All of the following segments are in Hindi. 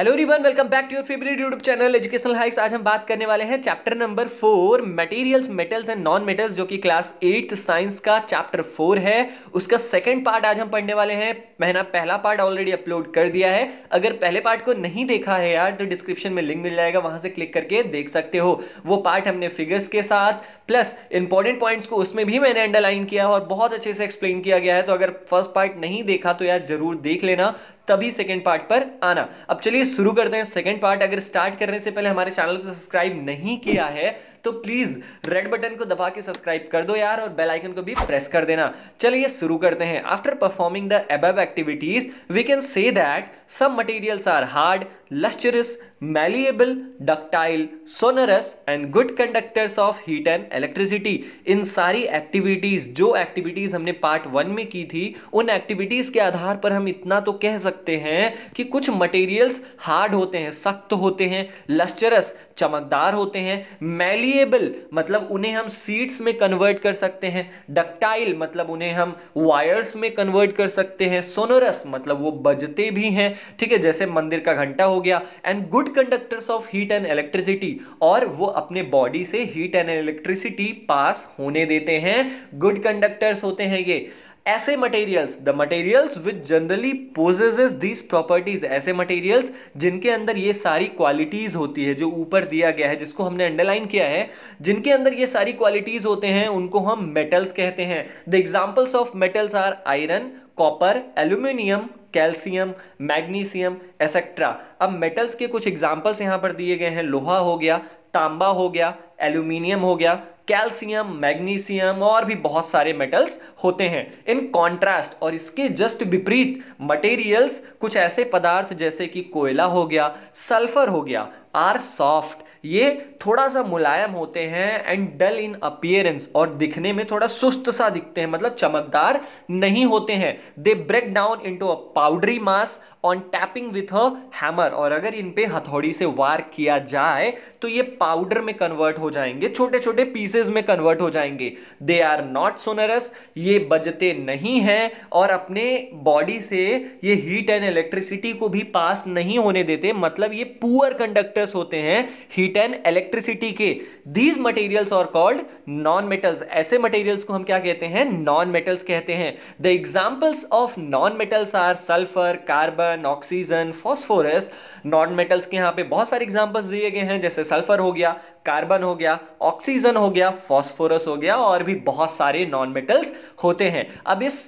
हेलो रिवन welcome back to your favourite YouTube channel educational hikes आज हम बात करने वाले हैं chapter number four materials metals and non metals जो कि क्लास एट्थ साइंस का चैप्टर फोर है उसका सेकंड पार्ट आज हम पढ़ने वाले हैं मैंने पहला पार्ट ऑलरेडी अपलोड कर दिया है अगर पहले पार्ट को नहीं देखा है यार तो डिस्क्रिप्शन में लिंक मिल जाएगा वहां से क्लिक करके देख सकते हो वो पार्ट हमने फिगर्स के साथ प्लस इंपॉर्टेंट पॉइंट्स को उसमें भी मैंने अंडरलाइन किया और बहुत अच्छे से एक्सप्लेन किया गया है तो अगर फर्स्ट पार्ट नहीं देखा तो यार जरूर देख लेना तभी सेकेंड पार्ट पर आना अब चलिए शुरू करते हैं सेकेंड पार्ट अगर स्टार्ट करने से पहले हमारे चैनल को सब्सक्राइब नहीं किया है तो प्लीज रेड बटन को दबा के सब्सक्राइब कर दो यार और बेल आइकन को भी प्रेस कर देना चलिए शुरू करते हैं after performing the above activities we can say that some materials are hard lustrous, malleable ductile, sonorous and good conductors of heat and electricity. इन सारी एक्टिविटीज़ जो एक्टिविटीज़ हमने पार्ट वन में की थी उन एक्टिविटीज़ के आधार पर हम इतना तो कह सकते हैं कि कुछ मटेरियल्स हार्ड होते हैं सख्त होते हैं लस्चरस चमकदार होते हैं मैलिएबल मतलब उन्हें हम सीड्स में कन्वर्ट कर सकते हैं डक्टाइल मतलब उन्हें हम वायर्स में कन्वर्ट कर सकते हैं सोनोरस मतलब वो बजते भी हैं ठीक है जैसे मंदिर का घंटा हो गया and good conductors of heat and electricity और वो अपने बॉडी से हीट एंड इलेक्ट्रिसिटी पास होने देते हैं गुड कंडक्टर्स होते हैं ये ऐसे materials the materials which generally possesses these properties ऐसे मटेरियल्स जिनके अंदर ये सारी क्वालिटीज होती है जो ऊपर दिया गया है जिसको हमने अंडरलाइन किया है जिनके अंदर ये सारी क्वालिटीज होते हैं उनको हम मेटल्स कहते हैं the examples of metals are iron copper aluminium calcium magnesium etcetera अब मेटल्स के कुछ एग्जाम्पल्स यहाँ पर दिए गए हैं लोहा हो गया तांबा हो गया एल्यूमिनियम हो गया कैल्शियम मैग्नीशियम और भी बहुत सारे मेटल्स होते हैं इन कॉन्ट्रास्ट और इसके जस्ट विपरीत मटेरियल्स कुछ ऐसे पदार्थ जैसे कि कोयला हो गया सल्फर हो गया आर सॉफ्ट ये थोड़ा सा मुलायम होते हैं एंड डल इन अपियरेंस और दिखने में थोड़ा सुस्त सा दिखते हैं मतलब चमकदार नहीं होते हैं they break down into a powdery mass on tapping with a hammer और अगर इन पे हथौड़ी से वार किया जाए तो ये पाउडर में कन्वर्ट हो जाएंगे छोटे छोटे पीसेज में कन्वर्ट हो जाएंगे दे आर नॉट सोनरस ये बजते नहीं हैं और अपने बॉडी से ये हीट एंड इलेक्ट्रिसिटी को भी पास नहीं होने देते मतलब ये पुअर कंडक्टर्स होते हैं हीट एंड इलेक्ट्रिसिटी के these materials are called non metals ऐसे मटेरियल्स को हम क्या कहते हैं नॉन मेटल्स कहते हैं the examples of non metals are sulphur carbon carbon oxygen phosphorus non metals के यहाँ पे बहुत सारे एग्जाम्पल्स दिए गए हैं जैसे सल्फर हो गया कार्बन हो गया ऑक्सीजन हो गया फॉस्फोरस हो गया और भी बहुत सारे नॉन मेटल्स होते हैं अब इस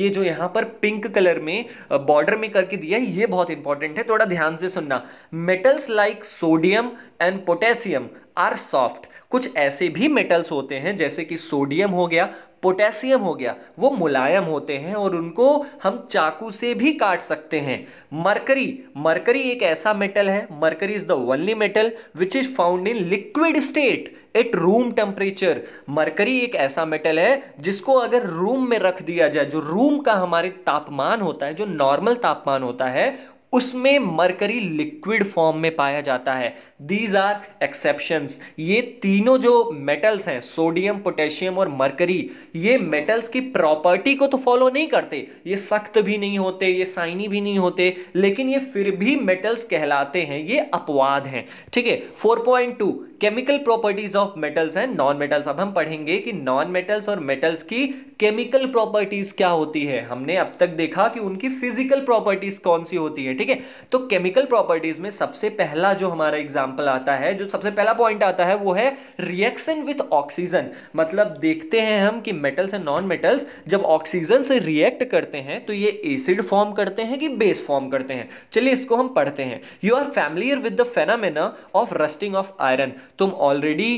ये जो यहाँ पर पिंक कलर में बॉर्डर में करके दिया है ये बहुत इंपॉर्टेंट है थोड़ा ध्यान से सुनना metals like sodium and potassium are soft कुछ ऐसे भी मेटल्स होते हैं जैसे कि सोडियम हो गया पोटेशियम हो गया वो मुलायम होते हैं और उनको हम चाकू से भी काट सकते हैं मरकरी मरकरी एक ऐसा मेटल है mercury is the only metal which is found in liquid state at room temperature mercury एक ऐसा मेटल है जिसको अगर रूम में रख दिया जाए जो रूम का हमारे तापमान होता है जो नॉर्मल तापमान होता है उसमें मरकरी लिक्विड फॉर्म में पाया जाता है दीज आर एक्सेप्शंस ये तीनों जो मेटल्स हैं सोडियम पोटेशियम और मरकरी ये मेटल्स की प्रॉपर्टी को तो फॉलो नहीं करते ये सख्त भी नहीं होते ये साइनी भी नहीं होते लेकिन ये फिर भी मेटल्स कहलाते हैं ये अपवाद हैं ठीक है four point two chemical properties of metals हैं नॉन मेटल्स अब हम पढ़ेंगे कि नॉन मेटल्स और मेटल्स की केमिकल प्रॉपर्टीज क्या होती है हमने अब तक देखा कि उनकी फिजिकल प्रॉपर्टीज कौन सी होती है ठीक है तो केमिकल प्रॉपर्टीज में सबसे पहला जो हमारा एग्जाम्पल आता है जो सबसे पहला पॉइंट आता है वो है रिएक्शन विथ ऑक्सीजन मतलब देखते हैं हम कि मेटल्स एंड नॉन मेटल्स जब ऑक्सीजन से रिएक्ट करते हैं तो ये एसिड फॉर्म करते हैं कि बेस फॉर्म करते हैं चलिए इसको हम पढ़ते हैं you are familiar with the phenomena of rusting of iron तुम ऑलरेडी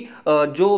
जो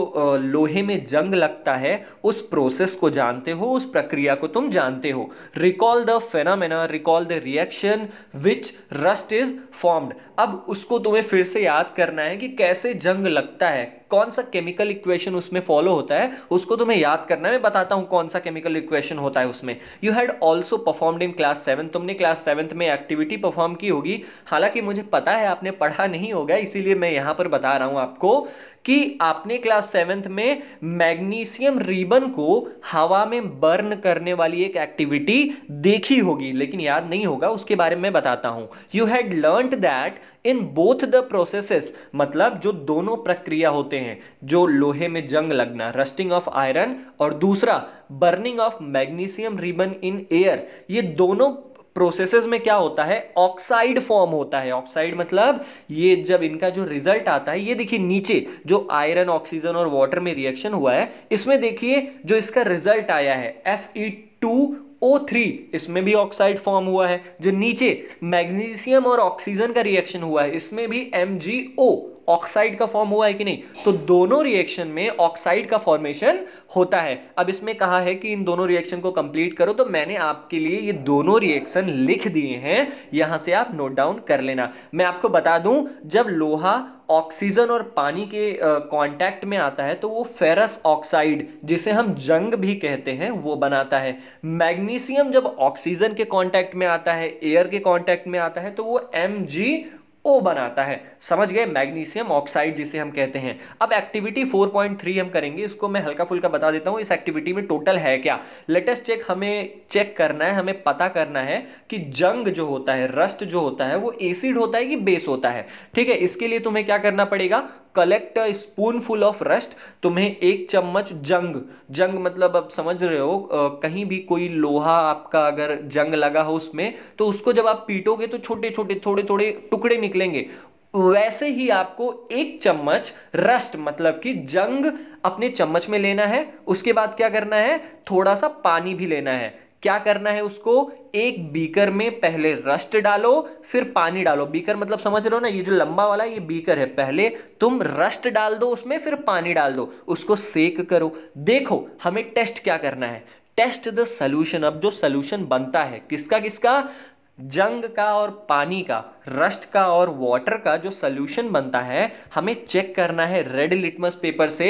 लोहे में जंग लगता है उस प्रोसेस को जानते हो उस प्रक्रिया को तुम जानते हो recall the phenomena recall the reaction with which rust is formed अब उसको तुम्हें फिर से याद करना है कि कैसे जंग लगता है कौन सा केमिकल इक्वेशन उसमें फॉलो होता है उसको तुम्हें याद करना है मैं बताता हूँ कौन सा केमिकल इक्वेशन होता है उसमें you had also performed in class seven तुमने क्लास सेवन्थ में एक्टिविटी परफॉर्म की होगी हालांकि मुझे पता है आपने पढ़ा नहीं होगा इसीलिए मैं यहाँ पर बता रहा हूँ आपको कि आपने क्लास सेवन्थ में मैग्नीशियम रिबन को हवा में बर्न करने वाली एक एक्टिविटी देखी होगी लेकिन याद नहीं होगा उसके बारे में बताता हूँ you had learn that in both the processes मतलब जो दोनों प्रक्रिया होते हैं जो लोहे में जंग लगना रस्टिंग ऑफ आयरन और दूसरा burning of magnesium ribbon in air ये दोनों प्रोसेसेस में क्या होता है ऑक्साइड फॉर्म होता है ऑक्साइड मतलब ये जब इनका जो रिजल्ट आता है ये देखिए नीचे जो आयरन ऑक्सीजन और वाटर में रिएक्शन हुआ है इसमें देखिए जो इसका रिजल्ट आया है एफ ई टू O3 इसमें भी ऑक्साइड फॉर्म हुआ है जो नीचे मैग्नीशियम और ऑक्सीजन का रिएक्शन हुआ है इसमें भी MgO ऑक्साइड का फॉर्म हुआ है कि नहीं तो दोनों रिएक्शन में ऑक्साइड का फॉर्मेशन होता है अब इसमें कहा है कि इन दोनों रिएक्शन को कंप्लीट करो तो मैंने आपके लिए ये दोनों रिएक्शन लिख दिए हैं यहां से आप नोट डाउन कर लेना मैं आपको बता दूं जब लोहा ऑक्सीजन और पानी के कांटेक्ट में आता है तो वो फेरस ऑक्साइड जिसे हम जंग भी कहते हैं वो बनाता है मैग्नीशियम जब ऑक्सीजन के कांटेक्ट में आता है एयर के कांटेक्ट में आता है तो वो एम ओ बनाता है समझ गए मैग्नीशियम ऑक्साइड जिसे हम कहते हैं अब एक्टिविटी 4.3 हम करेंगे इसको मैं हल्का फुल्का बता देता हूँ इस एक्टिविटी में टोटल है क्या लेटेस्ट चेक हमें चेक करना है हमें पता करना है कि जंग जो होता है रस्ट जो होता है वो एसिड होता है कि बेस होता है ठीक है इसके लिए तुम्हें क्या करना पड़ेगा collect a full of rust तुम्हें एक चम्मच जंग जंग मतलब अब समझ रहे हो आ, कहीं भी कोई लोहा आपका अगर जंग लगा हो उसमें तो उसको जब आप पीटोगे तो छोटे छोटे थोड़े थोड़े टुकड़े निकलेंगे वैसे ही आपको एक चम्मच रस्ट मतलब कि जंग अपने चम्मच में लेना है उसके बाद क्या करना है थोड़ा सा पानी भी लेना है क्या करना है उसको एक बीकर में पहले रस्ट डालो फिर पानी डालो बीकर मतलब समझ रहे हो ना ये जो लंबा वाला ये बीकर है पहले तुम रस्ट डाल दो उसमें फिर पानी डाल दो उसको सेक करो देखो हमें टेस्ट क्या करना है टेस्ट द सोल्यूशन अब जो सोल्यूशन बनता है किसका किसका जंग का और पानी का रस्ट का और वाटर का जो सोल्यूशन बनता है हमें चेक करना है रेड लिटमस पेपर से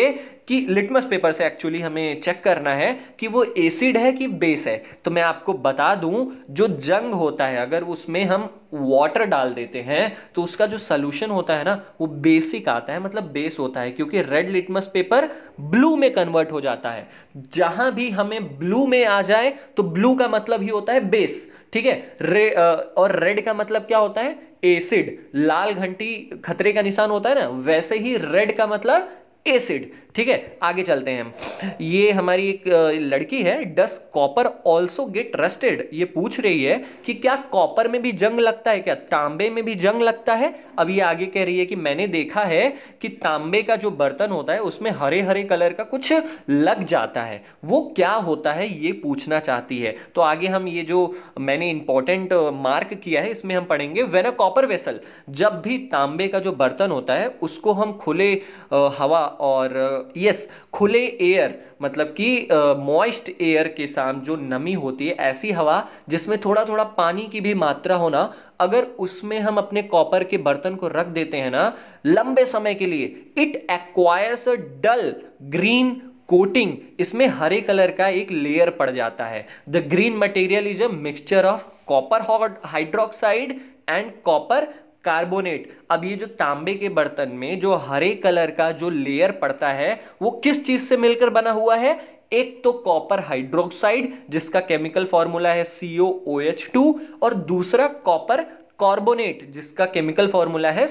कि लिटमस पेपर से एक्चुअली हमें चेक करना है कि वो एसिड है कि बेस है तो मैं आपको बता दूं जो जंग होता है अगर उसमें हम वाटर डाल देते हैं तो उसका जो सोल्यूशन होता है ना वो बेसिक आता है मतलब बेस होता है क्योंकि रेड लिटमस पेपर ब्लू में कन्वर्ट हो जाता है जहां भी हमें ब्लू में आ जाए तो ब्लू का मतलब ही होता है बेस ठीक है रे और रेड का मतलब क्या होता है एसिड लाल घंटी खतरे का निशान होता है ना वैसे ही रेड का मतलब एसिड ठीक है आगे चलते हैं हम ये हमारी एक लड़की है does copper also get rusted ये पूछ रही है कि क्या कॉपर में भी जंग लगता है क्या तांबे में भी जंग लगता है अब ये आगे कह रही है कि मैंने देखा है कि तांबे का जो बर्तन होता है उसमें हरे हरे कलर का कुछ लग जाता है वो क्या होता है ये पूछना चाहती है तो आगे हम ये जो मैंने इंपॉर्टेंट मार्क किया है इसमें हम पढ़ेंगे वेन अ कॉपर वेसल जब भी तांबे का जो बर्तन होता है उसको हम खुले हवा और यस खुले एयर मतलब कि मॉइस्ट एयर के साथ जो नमी होती है ऐसी हवा जिसमें थोड़ा थोड़ा पानी की भी मात्रा होना अगर उसमें हम अपने कॉपर के बर्तन को रख देते हैं ना लंबे समय के लिए it acquires a dull green coating इसमें हरे कलर का एक लेयर पड़ जाता है the green material is a mixture of copper hydroxide and copper carbonate अब ये जो तांबे के बर्तन में जो हरे कलर का जो लेयर पड़ता है वो किस चीज से मिलकर बना हुआ है एक तो कॉपर हाइड्रोक्साइड जिसका केमिकल फॉर्मूला है टू और दूसरा कॉपर कार्बोनेट जिसका केमिकल फॉर्मूला है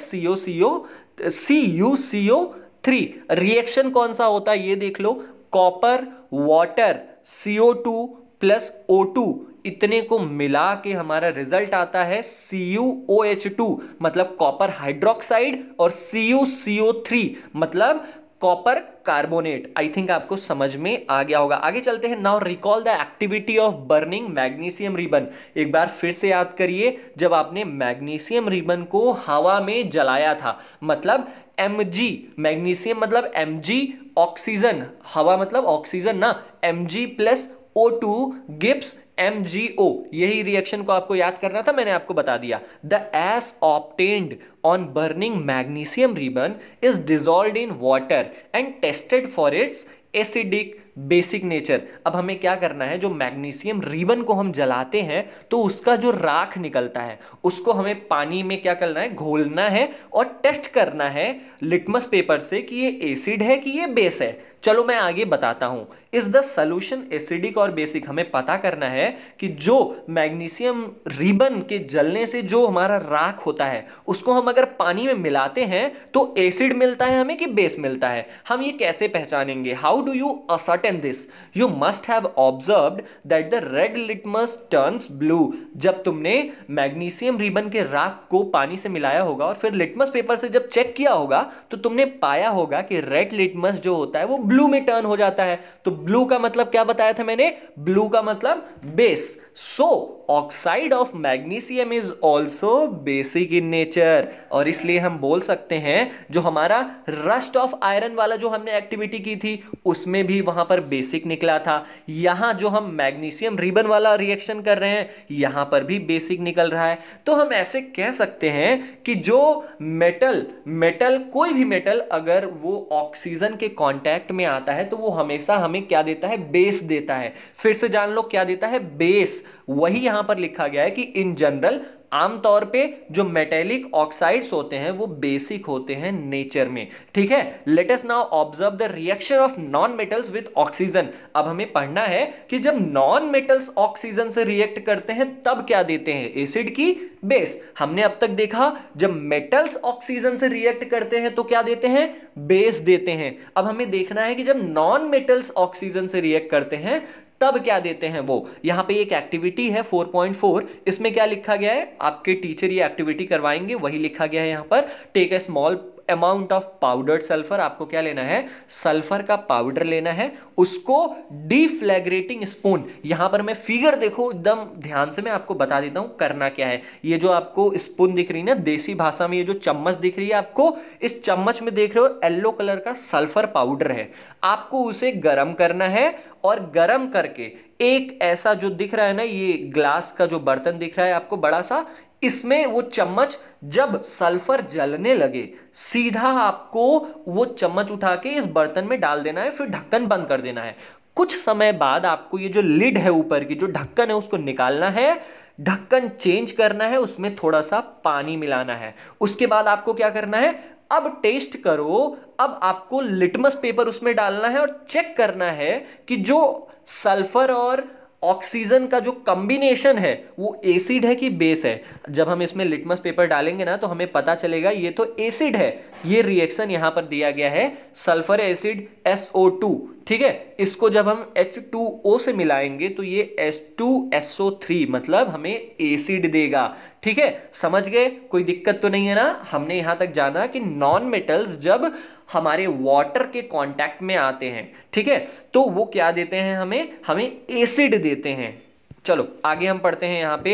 COCO थ्री रिएक्शन कौन सा होता है ये देख लो copper water CO2 plus O two इतने को मिला के हमारा रिजल्ट आता है CuOH2 मतलब कॉपर हाइड्रोक्साइड और CuCO3 मतलब कॉपर कार्बोनेट आई थिंक आपको समझ में आ गया होगा आगे चलते हैं now recall the activity of burning magnesium ribbon एक बार फिर से याद करिए जब आपने मैग्नीशियम रिबन को हवा में जलाया था मतलब एम जी मैग्नीशियम मतलब एम जी ऑक्सीजन हवा मतलब ऑक्सीजन ना M G plus O2 to gives M G O यही रिएक्शन को आपको याद करना था मैंने आपको बता दिया the ash obtained on burning magnesium ribbon is dissolve in water and tested for its acidic basic nature अब हमें क्या करना है जो मैग्नीशियम रिबन को हम जलाते हैं तो उसका जो राख निकलता है उसको हमें पानी में क्या करना है घोलना है और टेस्ट करना है लिटमस पेपर से कि ये एसिड है कि ये बेस है चलो मैं आगे बताता हूँ इज द सोल्यूशन एसिडिक और बेसिक हमें पता करना है कि जो मैग्नीशियम रिबन के जलने से जो हमारा राख होता है उसको हम अगर पानी में मिलाते हैं तो एसिड मिलता है हमें कि बेस मिलता है हम ये कैसे पहचानेंगे how do you asset shorten this you must have observed that the red litmus turns blue जब तुमने मैग्नीशियम रिबन के राख को पानी से मिलाया होगा और फिर लिटमस पेपर से जब चेक किया होगा तो तुमने पाया होगा कि रेड लिटमस जो होता है वो ब्लू में टर्न हो जाता है तो ब्लू का मतलब क्या बताया था मैंने ब्लू का मतलब base so oxide of magnesium is also basic in nature और इसलिए हम बोल सकते हैं जो हमारा रस्ट ऑफ आयरन वाला जो हमने एक्टिविटी की थी उसमें भी वहां पर बेसिक निकला था यहाँ जो हम मैग्नीशियम रिबन वाला रिएक्शन कर रहे हैं यहाँ पर भी बेसिक निकल रहा है तो हम ऐसे कह सकते हैं कि जो मेटल मेटल कोई भी मेटल अगर वो ऑक्सीजन के कॉन्टैक्ट में आता है तो वो हमेशा हमें क्या देता है बेस देता है फिर से जान लो क्या देता है बेस वही यहां पर लिखा गया है कि इन जनरल आमतौर पे जो मेटेलिक ऑक्साइड्स होते हैं वो बेसिक होते हैं नेचर में ठीक है let us now observe the reaction of non metals with oxygen अब हमें पढ़ना है कि जब नॉन मेटल्स ऑक्सीजन से रिएक्ट करते हैं तब क्या देते हैं एसिड की बेस हमने अब तक देखा जब मेटल्स ऑक्सीजन से रिएक्ट करते हैं तो क्या देते हैं बेस देते हैं अब हमें देखना है कि जब नॉन मेटल्स ऑक्सीजन से रिएक्ट करते हैं तब क्या देते हैं वो यहाँ पे एक एक्टिविटी है 4.4 इसमें क्या लिखा गया है आपके टीचर ये एक्टिविटी करवाएंगे वही लिखा गया है यहाँ पर take a small amount of powdered sulphur आपको क्या लेना है सल्फर का पाउडर लेना है उसको डिफ्लेग्रेटिंग स्पून यहां पर मैं फिगर देखो एकदम ध्यान से मैं आपको बता देता हूं करना क्या है ये जो आपको स्पून दिख रही है ना देसी भाषा में ये जो चम्मच दिख रही है आपको इस चम्मच में देख रहे हो येल्लो कलर का सल्फर पाउडर है आपको उसे गर्म करना है और गर्म करके एक ऐसा जो दिख रहा है ना ये ग्लास का जो बर्तन दिख रहा है आपको बड़ा सा इसमें वो चम्मच जब सल्फर जलने लगे सीधा आपको वो चम्मच उठा के इस बर्तन में डाल देना है फिर ढक्कन बंद कर देना है कुछ समय बाद आपको ये जो लिड है ऊपर की जो ढक्कन है उसको निकालना है ढक्कन चेंज करना है उसमें थोड़ा सा पानी मिलाना है उसके बाद आपको क्या करना है अब टेस्ट करो अब आपको लिटमस पेपर उसमें डालना है और चेक करना है कि जो सल्फर और ऑक्सीजन का जो कम्बिनेशन है वो एसिड है कि बेस है जब हम इसमें लिटमस पेपर डालेंगे ना तो हमें पता चलेगा ये तो एसिड है ये रिएक्शन यहाँ पर दिया गया है सल्फर एसिड टू ठीक है इसको जब हम H2O से मिलाएंगे तो ये H2SO3 मतलब हमें एसिड देगा ठीक है समझ गए कोई दिक्कत तो नहीं है ना हमने यहां तक जाना कि नॉन मेटल्स जब हमारे वाटर के कांटेक्ट में आते हैं ठीक है तो वो क्या देते हैं हमें हमें एसिड देते हैं चलो आगे हम पढ़ते हैं यहाँ पे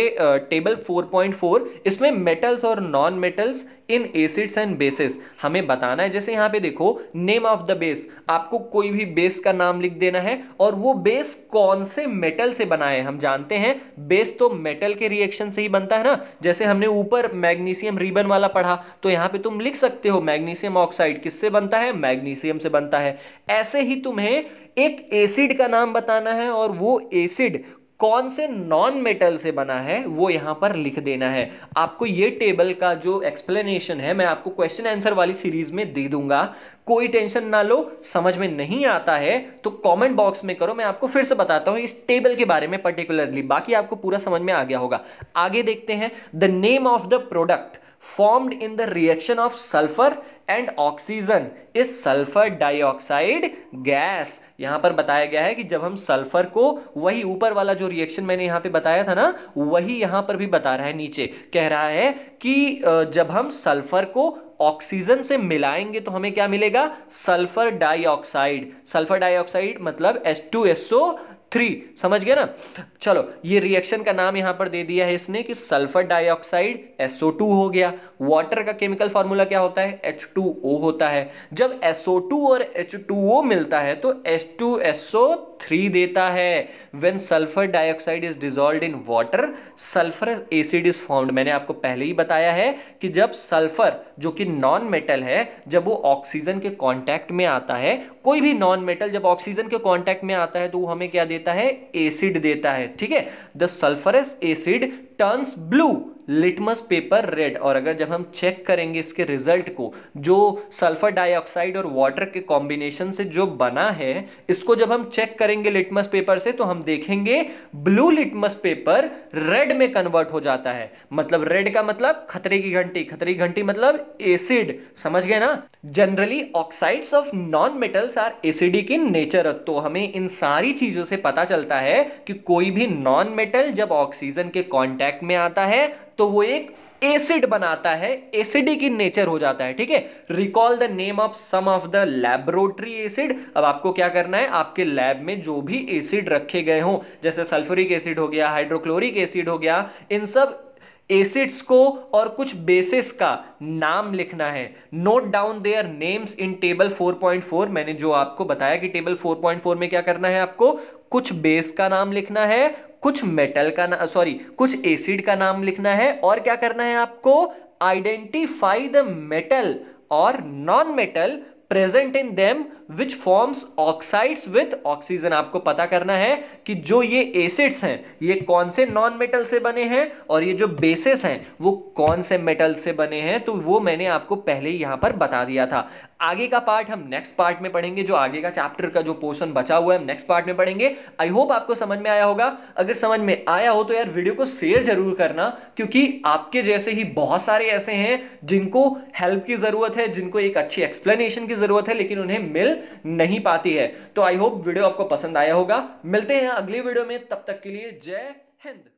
टेबल 4.4 इसमें मेटल्स और non metals in acids and bases हमें बताना है जैसे यहाँ पे देखो नेम ऑफ द बेस आपको कोई भी बेस का नाम लिख देना है और वो बेस कौन से मेटल से बना है हम जानते हैं बेस तो मेटल के रिएक्शन से ही बनता है ना जैसे हमने ऊपर मैग्नीशियम रिबन वाला पढ़ा तो यहाँ पे तुम लिख सकते हो मैग्नीशियम ऑक्साइड किससे बनता है मैग्नीशियम से बनता है ऐसे ही तुम्हें एक एसिड का नाम बताना है और वो एसिड कौन से नॉन मेटल से बना है वो यहाँ पर लिख देना है आपको ये टेबल का जो एक्सप्लेनेशन है मैं आपको क्वेश्चन आंसर वाली सीरीज में दे दूंगा कोई टेंशन ना लो समझ में नहीं आता है तो कमेंट बॉक्स में करो मैं आपको फिर से बताता हूँ इस टेबल के बारे में पर्टिकुलरली बाकी आपको पूरा समझ में आ गया होगा आगे देखते हैं the name of the product formed in the reaction of sulphur and oxygen is sulphur dioxide gas यहां पर बताया गया है कि जब हम सल्फर को वही ऊपर वाला जो रिएक्शन मैंने यहां पे बताया था ना वही यहां पर भी बता रहा है नीचे कह रहा है कि जब हम सल्फर को ऑक्सीजन से मिलाएंगे तो हमें क्या मिलेगा सल्फर डाइऑक्साइड सल्फर डाइऑक्साइड मतलब एस टू एस थ्री समझ गया ना चलो ये रिएक्शन का नाम यहां पर दे दिया है इसने कि सल्फर डाइऑक्साइड SO2 हो गया वाटर का केमिकल फॉर्मूला क्या होता है H2O होता है जब SO2 और H2O मिलता है तो H2SO3 देता है when sulphur dioxide is dissolve in water sulphur acid is formed मैंने आपको पहले ही बताया है कि जब सल्फर जो कि नॉन मेटल है जब वो ऑक्सीजन के कॉन्टैक्ट में आता है कोई भी नॉन मेटल जब ऑक्सीजन के कॉन्टैक्ट में आता है तो वो हमें क्या दे देता है एसिड देता है ठीक है the sulphurous acid turns blue litmus paper red और अगर जब हम चेक करेंगे इसके रिजल्ट को जो सल्फर डाइऑक्साइड और वाटर के कॉम्बिनेशन से जो बना है इसको जब हम चेक करेंगे लिटमस पेपर से तो हम देखेंगे ब्लू लिटमस पेपर रेड में कन्वर्ट हो जाता है मतलब रेड का मतलब खतरे की घंटी खतरे की घंटी मतलब एसिड समझ गए ना generally oxides of non metals are acidic in nature तो हमें इन सारी चीजों से पता चलता है कि कोई भी नॉन मेटल जब ऑक्सीजन के कॉन्टेक्ट कांटेक्ट में आता है तो वो एक एसिड बनाता है एसिडिक इन नेचर हो जाता है ठीक है recall the name of some of the laboratory acid अब आपको क्या करना है आपके लैब में जो भी एसिड रखे गए हो जैसे सल्फ्यूरिक एसिड हो गया हाइड्रोक्लोरिक एसिड हो गया इन सब एसिड्स को और कुछ बेसिस का नाम लिखना है note down their names in table 4.4 मैंने जो आपको बताया कि टेबल 4.4 में क्या करना है आपको कुछ बेस का नाम लिखना है कुछ मेटल का सॉरी कुछ एसिड का नाम लिखना है और क्या करना है आपको आइडेंटिफाई द मेटल और non metal present in them which forms oxides with oxygen आपको पता करना है कि जो ये एसिड्स हैं ये कौन से नॉन मेटल से बने हैं और ये जो बेसिस हैं वो कौन से मेटल से बने हैं तो वो मैंने आपको पहले यहां पर बता दिया था आगे का पार्ट हम नेक्स्ट पार्ट में पढ़ेंगे जो आगे का चैप्टर का जो पोर्शन बचा हुआ है हम नेक्स्ट पार्ट में पढ़ेंगे आई होप आपको समझ में आया होगा अगर समझ में आया हो तो यार वीडियो को शेयर जरूर करना क्योंकि आपके जैसे ही बहुत सारे ऐसे हैं जिनको हेल्प की ज़रूरत है जिनको एक अच्छी एक्सप्लेनेशन की ज़रूरत है लेकिन उन्हें मिल नहीं पाती है तो आई होप वीडियो आपको पसंद आया होगा मिलते हैं अगले वीडियो में तब तक के लिए जय हिंद